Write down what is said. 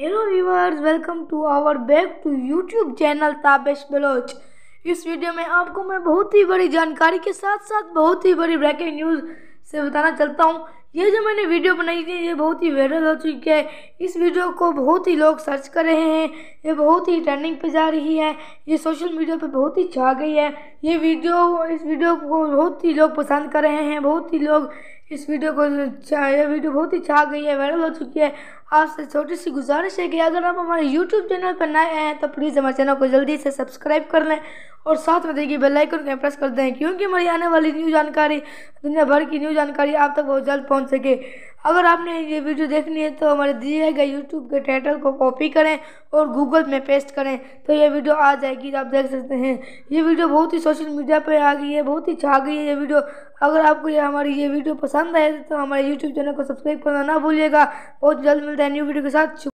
hello viewers welcome to our back to YouTube channel Tabesh Baloch इस video में आपको मैं बहुत ही बड़ी जानकारी के साथ साथ बहुत ही बड़ी ब्रेकिंग न्यूज़ से बताना चलता हूँ ये जो मैंने वीडियो बनाई थी ये बहुत ही वायरल हो चुकी है इस वीडियो को बहुत ही लोग सर्च कर रहे हैं ये बहुत ही ट्रेंडिंग पे जा रही है ये सोशल मीडिया पे बहुत ही छा गई है ये वीडियो इस वीडियो को बहुत ही लोग पसंद कर रहे हैं बहुत ही लोग इस वीडियो को चाहे वीडियो बहुत ही छा गई है वायरल हो चुकी है आपसे छोटी सी गुजारिश है कि अगर आप हमारे यूट्यूब चैनल पर नए आए हैं तो प्लीज़ हमारे चैनल को जल्दी से सब्सक्राइब कर लें और साथ में देखिए आइकन को प्रेस कर दें क्योंकि हमारी आने वाली न्यू जानकारी दुनिया भर की न्यू जानकारी आप तक बहुत जल्द पहुँच सके अगर आपने ये वीडियो देखनी है तो हमारे दिए गए यूट्यूब के टाइटल को कॉपी करें और गूगल में पेस्ट करें तो ये वीडियो आ जाएगी आप देख सकते हैं ये वीडियो बहुत ही सोशल मीडिया पर आ गई है बहुत ही छा गई है ये वीडियो अगर आपको ये हमारी ये वीडियो पसंद पसंद आए तो हमारे यूट्यूब चैनल को सब्सक्राइब करना ना भूलिएगा बहुत जल्द मिलता है न्यू वीडियो के साथ